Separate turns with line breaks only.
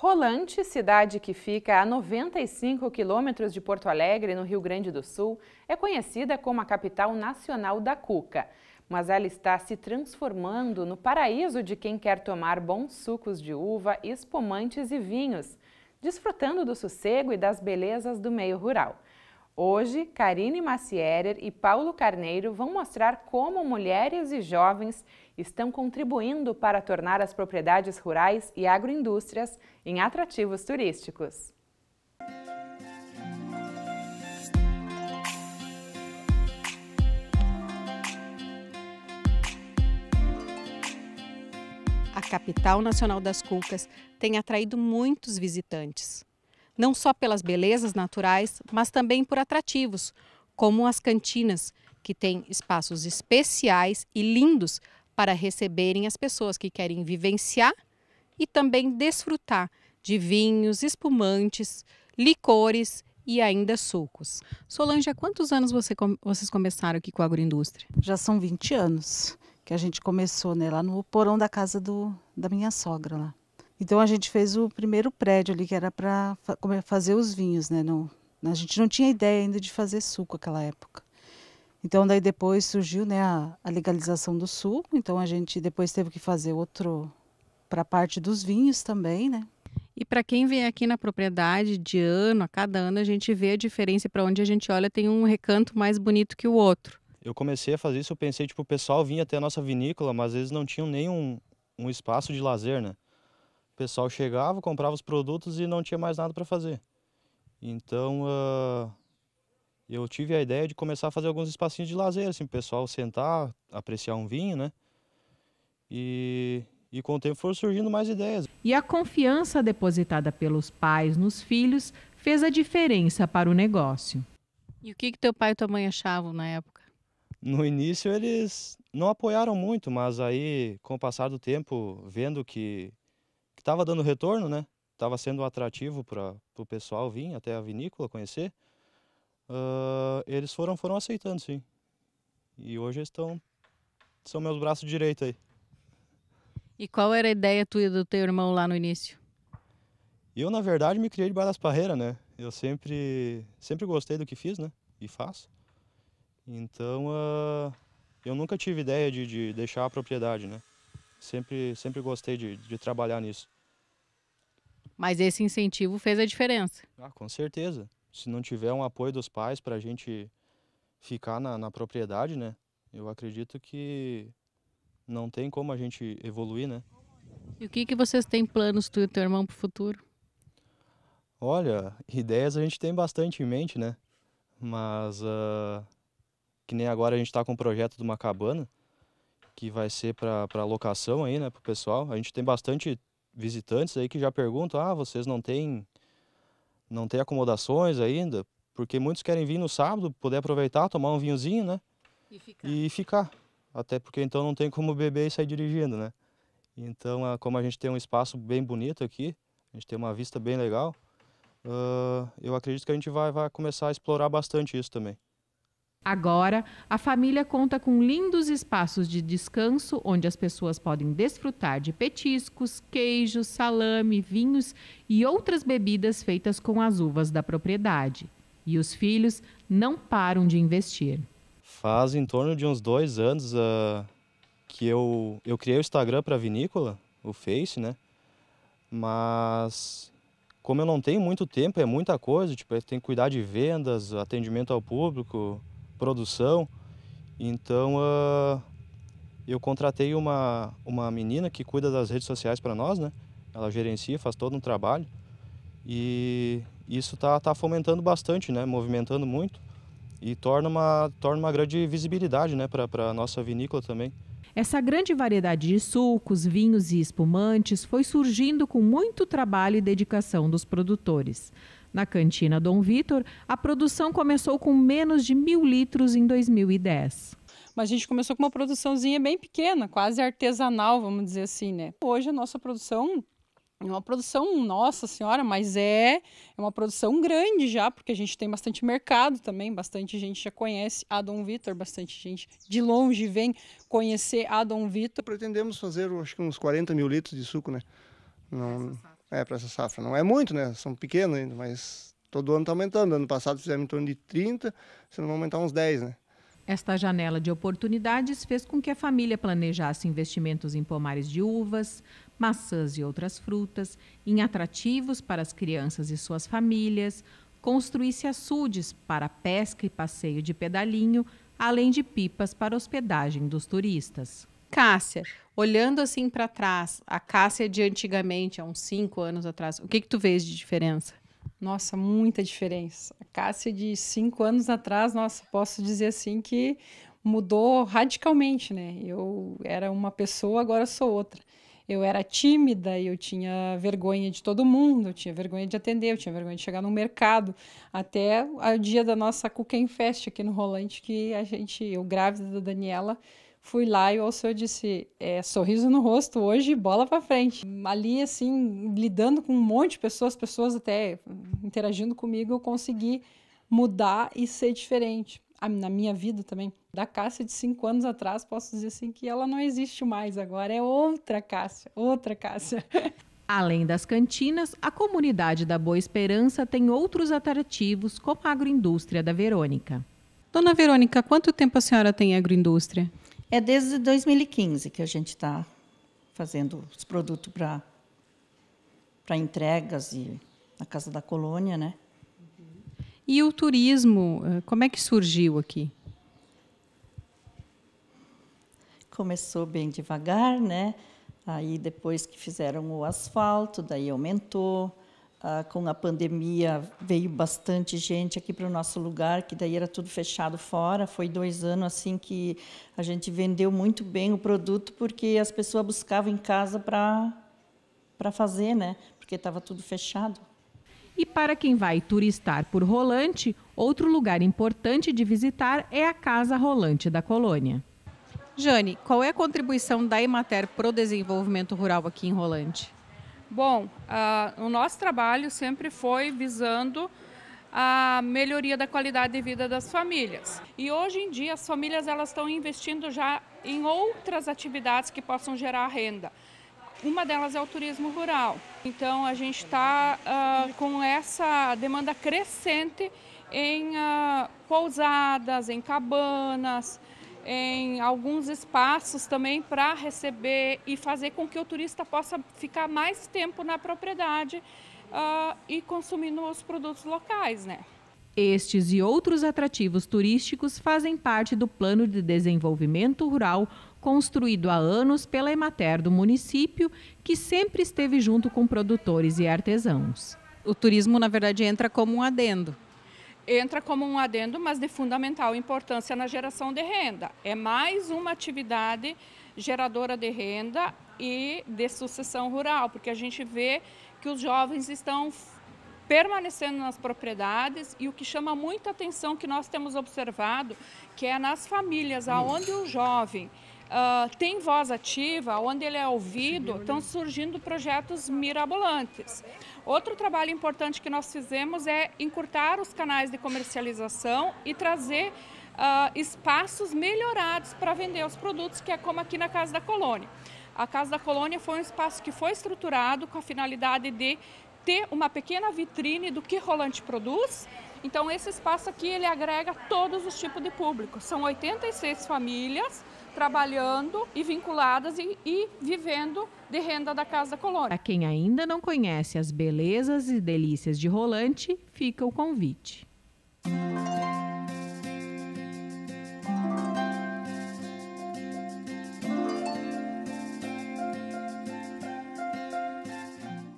Rolante, cidade que fica a 95 quilômetros de Porto Alegre, no Rio Grande do Sul, é conhecida como a capital nacional da cuca. Mas ela está se transformando no paraíso de quem quer tomar bons sucos de uva, espumantes e vinhos, desfrutando do sossego e das belezas do meio rural. Hoje, Karine Macierer e Paulo Carneiro vão mostrar como mulheres e jovens estão contribuindo para tornar as propriedades rurais e agroindústrias em atrativos turísticos.
A capital nacional das Cucas tem atraído muitos visitantes não só pelas belezas naturais, mas também por atrativos, como as cantinas, que têm espaços especiais e lindos para receberem as pessoas que querem vivenciar e também desfrutar de vinhos, espumantes, licores e ainda sucos. Solange, há quantos anos você, vocês começaram aqui com a agroindústria? Já são 20 anos que a gente começou né, lá no porão da casa do, da minha sogra lá. Então a gente fez o primeiro prédio ali, que era para é, fazer os vinhos, né? Não, a gente não tinha ideia ainda de fazer suco naquela época. Então daí depois surgiu né, a, a legalização do suco, então a gente depois teve que fazer outro para a parte dos vinhos também, né? E para quem vem aqui na propriedade de ano a cada ano, a gente vê a diferença para onde a gente olha tem um recanto mais bonito que o outro.
Eu comecei a fazer isso, eu pensei, tipo, o pessoal vinha até a nossa vinícola, mas às vezes não tinham nenhum um espaço de lazer, né? pessoal chegava, comprava os produtos e não tinha mais nada para fazer. Então uh, eu tive a ideia de começar a fazer alguns espacinhos de lazer, assim, o pessoal sentar, apreciar um vinho, né? E, e com o tempo foram surgindo mais ideias.
E a confiança depositada pelos pais nos filhos fez a diferença para o negócio. E o que, que teu pai e tua mãe achavam na época?
No início eles não apoiaram muito, mas aí com o passar do tempo, vendo que que estava dando retorno, né? Estava sendo atrativo para o pessoal vir até a vinícola conhecer. Uh, eles foram, foram aceitando, sim. E hoje estão são meus braços direitos aí.
E qual era a ideia tua e do teu irmão lá no início?
Eu, na verdade, me criei debaixo das parreiras, né? Eu sempre, sempre gostei do que fiz, né? E faço. Então, uh, eu nunca tive ideia de, de deixar a propriedade, né? Sempre, sempre gostei de, de trabalhar nisso.
Mas esse incentivo fez a diferença.
Ah, com certeza. Se não tiver um apoio dos pais para a gente ficar na, na propriedade, né? Eu acredito que não tem como a gente evoluir, né?
E o que, que vocês têm planos, tu e teu irmão, para
o futuro? Olha, ideias a gente tem bastante em mente, né? Mas uh, que nem agora a gente está com o projeto de uma cabana que vai ser para locação aí, né, para o pessoal. A gente tem bastante visitantes aí que já perguntam, ah, vocês não têm, não tem acomodações ainda? Porque muitos querem vir no sábado, poder aproveitar, tomar um vinhozinho, né? E ficar. E ficar. Até porque então não tem como beber e sair dirigindo, né? Então, ah, como a gente tem um espaço bem bonito aqui, a gente tem uma vista bem legal, uh, eu acredito que a gente vai, vai começar a explorar bastante isso também.
Agora, a família conta com lindos espaços de descanso onde as pessoas podem desfrutar de petiscos, queijos, salame, vinhos e outras bebidas feitas com as uvas da propriedade. E os filhos não param de investir.
Faz em torno de uns dois anos uh, que eu, eu criei o Instagram para a vinícola, o Face, né? Mas como eu não tenho muito tempo, é muita coisa, tipo, é, tem que cuidar de vendas, atendimento ao público, produção. Então uh, eu contratei uma, uma menina que cuida das redes sociais para nós, né? Ela gerencia, faz todo um trabalho. E isso tá, tá fomentando bastante, né? Movimentando muito e torna uma, torna uma grande visibilidade né? para a nossa vinícola também.
Essa grande variedade de sucos, vinhos e espumantes foi surgindo com muito trabalho e dedicação dos produtores. Na cantina Dom Vitor, a produção começou
com menos
de mil litros em 2010.
Mas a gente começou com uma produçãozinha bem pequena, quase artesanal, vamos dizer assim, né? Hoje a nossa produção é uma produção, nossa senhora, mas é, é uma produção grande já, porque a gente tem bastante mercado também, bastante gente já conhece a Dom Vitor, bastante gente de longe vem conhecer
a Dom Vitor. Pretendemos fazer, acho que uns 40 mil litros de suco, né? Não é, para essa safra. Não é muito, né? São pequenos ainda, mas todo ano está aumentando. Ano passado fizemos em torno de 30, se não aumentar uns 10, né?
Esta janela de oportunidades fez com que a família planejasse investimentos em pomares de uvas, maçãs e outras frutas, em atrativos para as crianças e suas famílias, construísse açudes para pesca e passeio de pedalinho, além de pipas para hospedagem dos turistas. Cássia, olhando assim para trás, a Cássia de antigamente, há uns cinco anos
atrás, o que que tu vês de diferença? Nossa, muita diferença. A Cássia de cinco anos atrás, nossa, posso dizer assim que mudou radicalmente, né? Eu era uma pessoa, agora sou outra. Eu era tímida, eu tinha vergonha de todo mundo, eu tinha vergonha de atender, eu tinha vergonha de chegar no mercado. Até o dia da nossa Cooking Fest aqui no Rolante, que a gente, eu grávida da Daniela, Fui lá e o senhor disse: é, sorriso no rosto hoje, bola para frente. Ali, assim, lidando com um monte de pessoas, pessoas até interagindo comigo, eu consegui mudar e ser diferente. Na minha vida também. Da Cássia de cinco anos atrás, posso dizer assim que ela não existe mais agora, é outra Cássia, outra Cássia.
Além das cantinas, a comunidade da Boa Esperança tem outros atrativos, como a agroindústria da Verônica. Dona Verônica, quanto tempo a senhora tem agroindústria? É desde 2015 que a gente está fazendo os produtos para para entregas e na Casa da Colônia, né? E o turismo, eh, como é que surgiu aqui? Começou bem devagar, né? Aí depois que fizeram o asfalto, daí aumentou ah, com a pandemia, veio bastante gente aqui para o nosso lugar, que daí era tudo fechado fora. Foi dois anos assim que a gente vendeu muito bem o produto, porque as pessoas buscavam em casa para fazer, né? porque estava tudo fechado. E para quem vai turistar por Rolante, outro lugar importante de visitar é a Casa Rolante da Colônia. Jane, qual é a contribuição da Emater para o desenvolvimento rural aqui em Rolante?
Bom, uh, o nosso trabalho sempre foi visando a melhoria da qualidade de vida das famílias. E hoje em dia as famílias elas estão investindo já em outras atividades que possam gerar renda. Uma delas é o turismo rural. Então a gente está uh, ah, com essa demanda crescente em uh, pousadas, em cabanas, em alguns espaços também para receber e fazer com que o turista possa ficar mais tempo na propriedade uh, e consumindo os produtos locais, né?
Estes e outros atrativos turísticos fazem parte do plano de desenvolvimento rural construído há anos pela Emater do município, que sempre esteve junto com produtores e artesãos. O turismo, na verdade, entra como um adendo
entra como um adendo, mas de fundamental importância na geração de renda. É mais uma atividade geradora de renda e de sucessão rural, porque a gente vê que os jovens estão permanecendo nas propriedades e o que chama muita atenção que nós temos observado, que é nas famílias aonde o jovem uh, tem voz ativa, onde ele é ouvido, estão surgindo projetos mirabolantes. Outro trabalho importante que nós fizemos é encurtar os canais de comercialização e trazer uh, espaços melhorados para vender os produtos, que é como aqui na Casa da Colônia. A Casa da Colônia foi um espaço que foi estruturado com a finalidade de ter uma pequena vitrine do que Rolante produz. Então esse espaço aqui ele agrega todos os tipos de público. São 86 famílias trabalhando e vinculadas e, e vivendo de renda da Casa da Colônia.
Para quem ainda não conhece as belezas e delícias de Rolante, fica o convite. Música